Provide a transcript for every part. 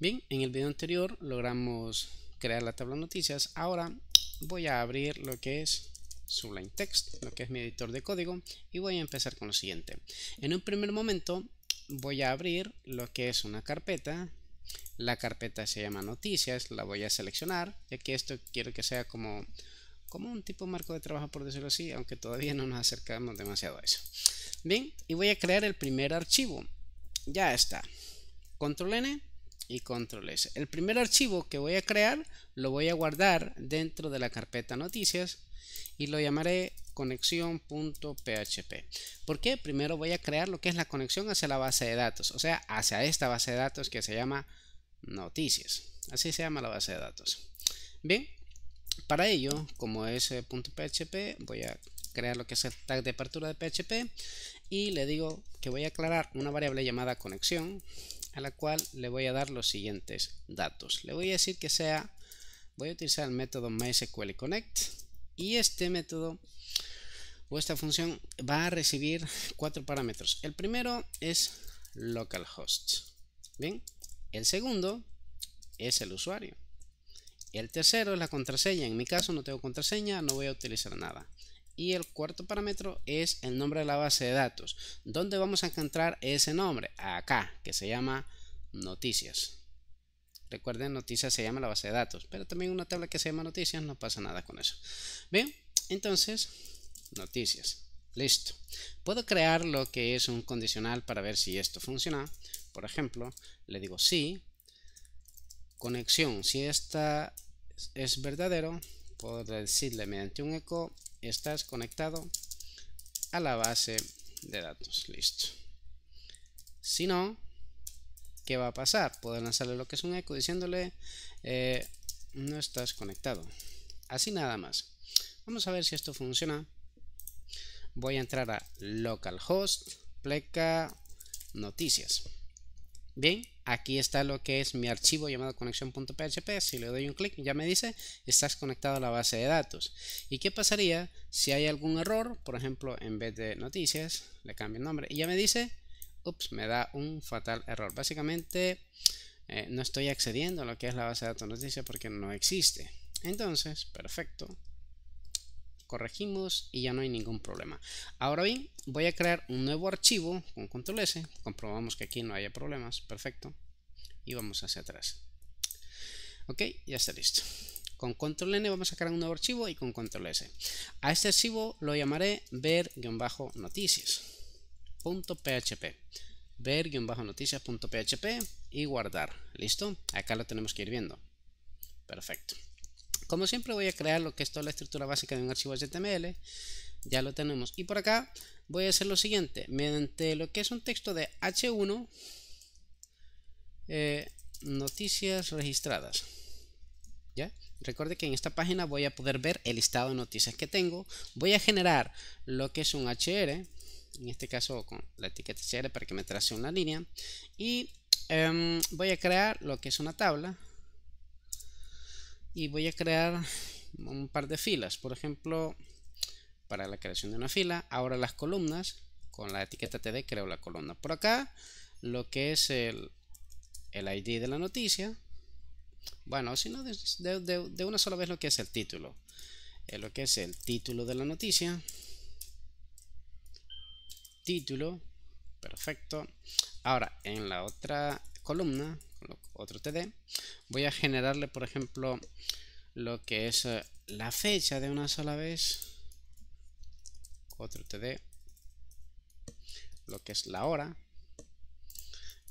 Bien, en el video anterior logramos crear la tabla noticias. Ahora voy a abrir lo que es Sublime Text, lo que es mi editor de código, y voy a empezar con lo siguiente. En un primer momento voy a abrir lo que es una carpeta. La carpeta se llama noticias, la voy a seleccionar, ya que esto quiero que sea como, como un tipo de marco de trabajo, por decirlo así, aunque todavía no nos acercamos demasiado a eso. Bien, y voy a crear el primer archivo. Ya está. Control N, y control S. El primer archivo que voy a crear lo voy a guardar dentro de la carpeta noticias y lo llamaré conexión.php. ¿Por qué? Primero voy a crear lo que es la conexión hacia la base de datos, o sea, hacia esta base de datos que se llama noticias. Así se llama la base de datos. Bien, para ello, como es eh, .php, voy a crear lo que es el tag de apertura de PHP y le digo que voy a aclarar una variable llamada conexión a la cual le voy a dar los siguientes datos. Le voy a decir que sea, voy a utilizar el método MySQLConnect y este método o esta función va a recibir cuatro parámetros. El primero es localhost. Bien, el segundo es el usuario. El tercero es la contraseña. En mi caso no tengo contraseña, no voy a utilizar nada. Y el cuarto parámetro es el nombre de la base de datos. ¿Dónde vamos a encontrar ese nombre? Acá, que se llama noticias. Recuerden, noticias se llama la base de datos, pero también una tabla que se llama noticias, no pasa nada con eso. Bien, entonces, noticias. Listo. Puedo crear lo que es un condicional para ver si esto funciona. Por ejemplo, le digo sí, conexión. Si esta es verdadero, puedo decirle mediante un eco estás conectado a la base de datos. Listo. Si no, ¿qué va a pasar? Puedo lanzarle lo que es un eco diciéndole eh, no estás conectado. Así nada más. Vamos a ver si esto funciona. Voy a entrar a localhost, pleca, noticias. Bien, aquí está lo que es mi archivo llamado conexión.php. Si le doy un clic ya me dice estás conectado a la base de datos. ¿Y qué pasaría si hay algún error? Por ejemplo, en vez de noticias le cambio el nombre y ya me dice, ups, me da un fatal error. Básicamente eh, no estoy accediendo a lo que es la base de datos noticias porque no existe. Entonces, perfecto corregimos y ya no hay ningún problema. Ahora bien, voy a crear un nuevo archivo con control S, comprobamos que aquí no haya problemas, perfecto, y vamos hacia atrás. Ok, ya está listo. Con control N vamos a crear un nuevo archivo y con control S. A este archivo lo llamaré ver-noticias.php ver-noticias.php y guardar. ¿Listo? Acá lo tenemos que ir viendo. Perfecto. Como siempre voy a crear lo que es toda la estructura básica de un archivo HTML. Ya lo tenemos. Y por acá voy a hacer lo siguiente. Mediante lo que es un texto de H1, eh, noticias registradas. ¿Ya? Recuerde que en esta página voy a poder ver el listado de noticias que tengo. Voy a generar lo que es un HR, en este caso con la etiqueta HR para que me trace una línea. Y em, voy a crear lo que es una tabla, y voy a crear un par de filas. Por ejemplo, para la creación de una fila, ahora las columnas, con la etiqueta td creo la columna. Por acá, lo que es el, ID de la noticia. Bueno, si no, de, de, una sola vez lo que es el título. Eh, lo que es el título de la noticia. Título. Perfecto. Ahora, en la otra columna otro TD. Voy a generarle, por ejemplo, lo que es eh, la fecha de una sola vez. Otro TD. Lo que es la hora.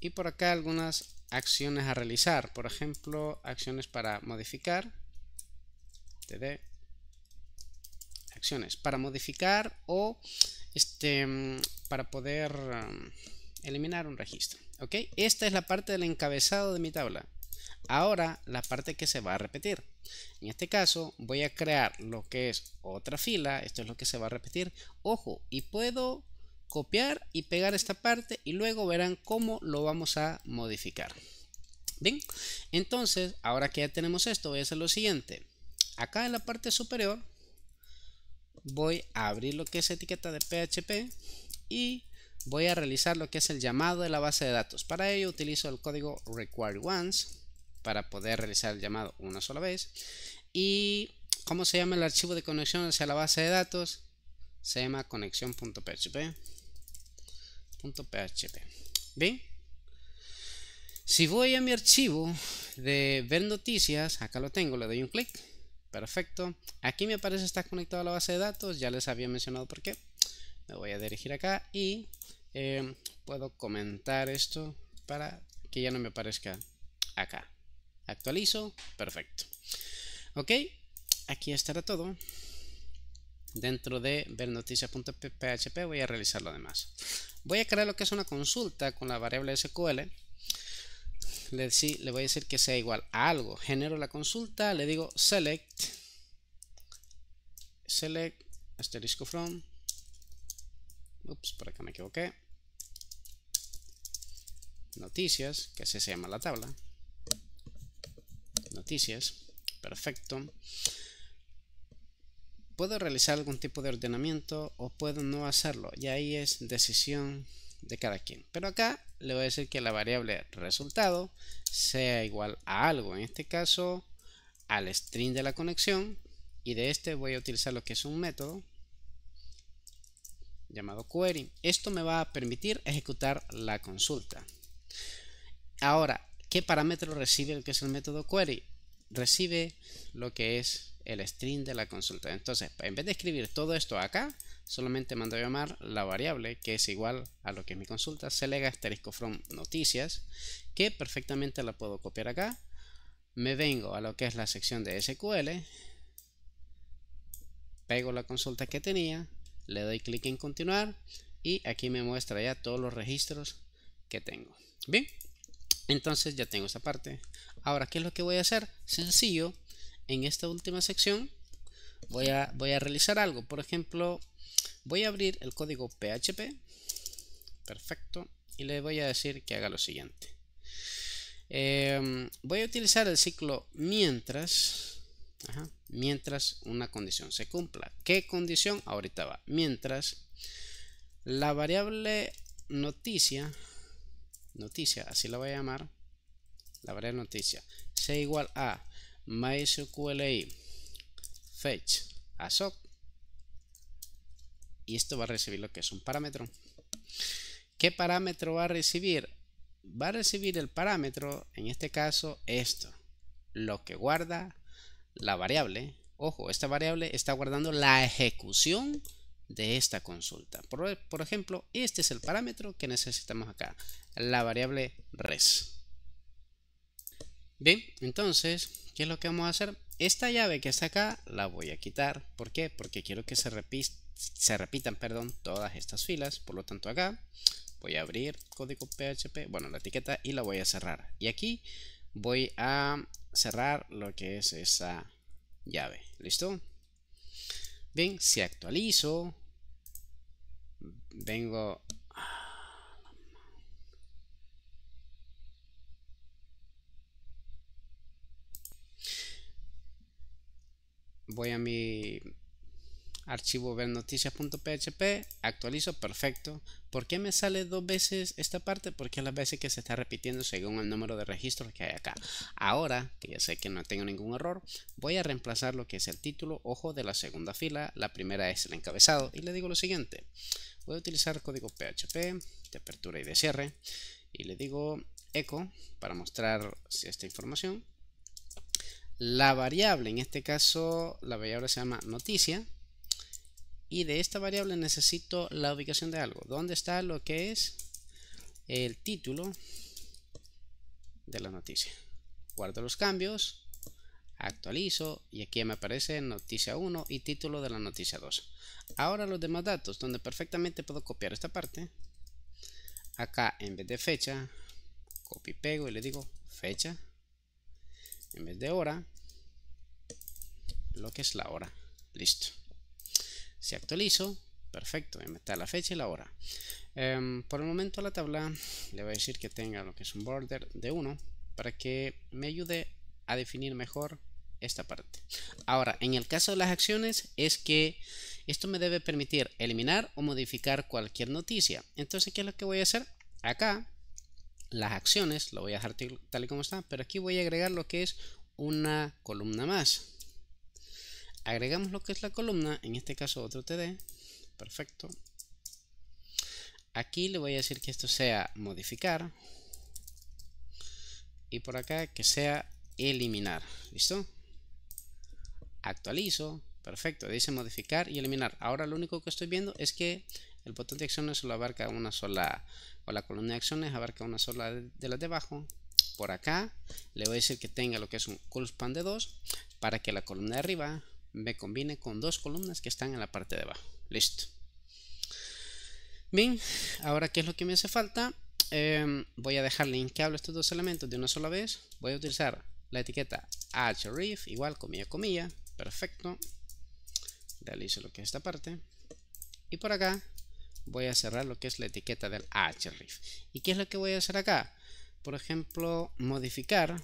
Y por acá algunas acciones a realizar. Por ejemplo, acciones para modificar. TD. Acciones para modificar o este mm, para poder eh, eliminar un registro. ¿Ok? Esta es la parte del encabezado de mi tabla. Ahora la parte que se va a repetir. En este caso voy a crear lo que es otra fila. Esto es lo que se va a repetir. Ojo, y puedo copiar y pegar esta parte y luego verán cómo lo vamos a modificar. Bien, entonces ahora que ya tenemos esto voy a hacer lo siguiente. Acá en la parte superior voy a abrir lo que es etiqueta de PHP y voy a realizar lo que es el llamado de la base de datos. Para ello utilizo el código require_once para poder realizar el llamado una sola vez. Y ¿cómo se llama el archivo de conexión hacia la base de datos? Se llama conexión.php. .php. Bien. Si voy a mi archivo de ver noticias, acá lo tengo, le doy un clic. Perfecto. Aquí me aparece está conectado a la base de datos, ya les había mencionado por qué. Me voy a dirigir acá y Em, puedo comentar esto para que ya no me aparezca acá. Actualizo, perfecto. Ok, aquí estará todo. Dentro de vernoticias.php voy a realizar lo demás. Voy a crear lo que es una consulta con la variable SQL. Le, le voy a decir que sea igual a algo. Genero la consulta, le digo select, select asterisco from. Ups, por acá me equivoqué noticias, que así se llama la tabla. Noticias, perfecto. Puedo realizar algún tipo de ordenamiento o puedo no hacerlo. Y ahí es decisión de cada quien. Pero acá le voy a decir que la variable resultado sea igual a algo. En este caso, al string de la conexión. Y de este voy a utilizar lo que es un método llamado query. Esto me va a permitir ejecutar la consulta. Ahora, ¿qué parámetro recibe el que es el método query? Recibe lo que es el string de la consulta. Entonces, en vez de escribir todo esto acá, solamente mando a llamar la variable que es igual a lo que es mi consulta, selega asterisco from noticias, que perfectamente la puedo copiar acá. Me vengo a lo que es la sección de SQL, pego la consulta que tenía, le doy clic en continuar y aquí me muestra ya todos los registros que tengo. Bien. Entonces ya tengo esta parte. Ahora, ¿qué es lo que voy a hacer? Sencillo, en esta última sección voy a, voy a realizar algo. Por ejemplo, voy a abrir el código PHP. Perfecto. Y le voy a decir que haga lo siguiente. Em, voy a utilizar el ciclo mientras. mientras una condición se cumpla. ¿Qué condición? Ahorita va. Mientras la variable noticia noticia, así la voy a llamar, la variable noticia, se igual a MySQLi fetch asop y esto va a recibir lo que es un parámetro. ¿Qué parámetro va a recibir? Va a recibir el parámetro, en este caso, esto, lo que guarda la variable. Ojo, esta variable está guardando la ejecución de esta consulta. Por, ejemplo, este es el parámetro que necesitamos acá, la variable res. Bien, entonces, ¿qué es lo que vamos a hacer? Esta llave que está acá la voy a quitar. ¿Por qué? Porque quiero que se, se repitan perdón, todas estas filas. Por lo tanto, acá voy a abrir código PHP, bueno, la etiqueta, y la voy a cerrar. Y aquí voy a cerrar lo que es esa llave. ¿Listo? Bien, si actualizo, vengo... Voy a mi archivo ver actualizo, perfecto. ¿Por qué me sale dos veces esta parte? Porque es las veces que se está repitiendo según el número de registros que hay acá. Ahora, que ya sé que no tengo ningún error, voy a reemplazar lo que es el título, ojo, de la segunda fila, la primera es el encabezado, y le digo lo siguiente. Voy a utilizar código PHP de apertura y de cierre, y le digo echo para mostrar esta información. La variable, en este caso, la variable se llama noticia, y de esta variable necesito la ubicación de algo. ¿Dónde está lo que es el título de la noticia? Guardo los cambios, actualizo y aquí me aparece noticia 1 y título de la noticia 2. Ahora los demás datos, donde perfectamente puedo copiar esta parte. Acá en vez de fecha, copio y pego y le digo fecha. En vez de hora, lo que es la hora. Listo se actualizo, perfecto, me está la fecha y la hora. Em, por el momento la tabla le voy a decir que tenga lo que es un border de 1 para que me ayude a definir mejor esta parte. Ahora, en el caso de las acciones es que esto me debe permitir eliminar o modificar cualquier noticia. Entonces, ¿qué es lo que voy a hacer? Acá, las acciones, lo voy a dejar tal y como está, pero aquí voy a agregar lo que es una columna más agregamos lo que es la columna, en este caso otro TD, perfecto. Aquí le voy a decir que esto sea modificar y por acá que sea eliminar, ¿listo? Actualizo, perfecto, dice modificar y eliminar. Ahora lo único que estoy viendo es que el botón de acciones solo abarca una sola, o la columna de acciones abarca una sola de las de abajo. Por acá le voy a decir que tenga lo que es un pan de 2 para que la columna de arriba me combine con dos columnas que están en la parte de abajo. Listo. Bien, ahora qué es lo que me hace falta. Em, voy a dejar linkable estos dos elementos de una sola vez. Voy a utilizar la etiqueta href igual comilla comilla. Perfecto. Realizo lo que es esta parte. Y por acá voy a cerrar lo que es la etiqueta del href. ¿Y qué es lo que voy a hacer acá? Por ejemplo, modificar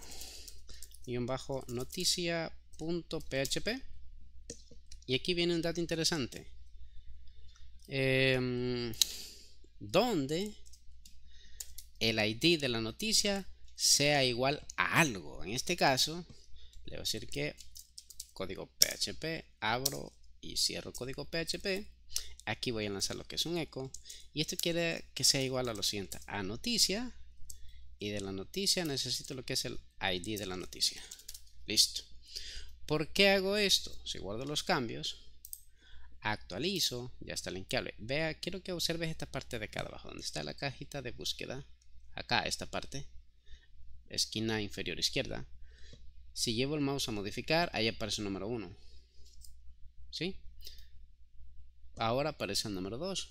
y guión bajo noticia.php y aquí viene un dato interesante. Em, donde el ID de la noticia sea igual a algo. En este caso, le voy a decir que código PHP, abro y cierro código PHP. Aquí voy a lanzar lo que es un eco. Y esto quiere que sea igual a lo siguiente. A noticia. Y de la noticia necesito lo que es el ID de la noticia. Listo. ¿Por qué hago esto? Si guardo los cambios, actualizo, ya está linkable. Vea, quiero que observes esta parte de acá abajo, donde está la cajita de búsqueda. Acá, esta parte, esquina inferior izquierda. Si llevo el mouse a modificar, ahí aparece el número 1. ¿Sí? Ahora aparece el número 2.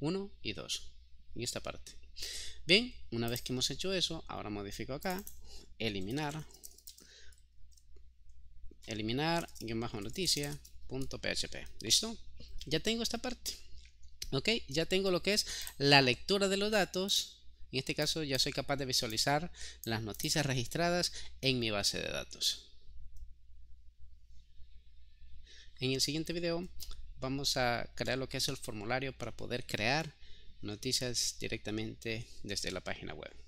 1 y 2. En esta parte. Bien, una vez que hemos hecho eso, ahora modifico acá. Eliminar eliminar guión bajo noticia punto php listo ya tengo esta parte ok ya tengo lo que es la lectura de los datos en este caso ya soy capaz de visualizar las noticias registradas en mi base de datos en el siguiente video vamos a crear lo que es el formulario para poder crear noticias directamente desde la página web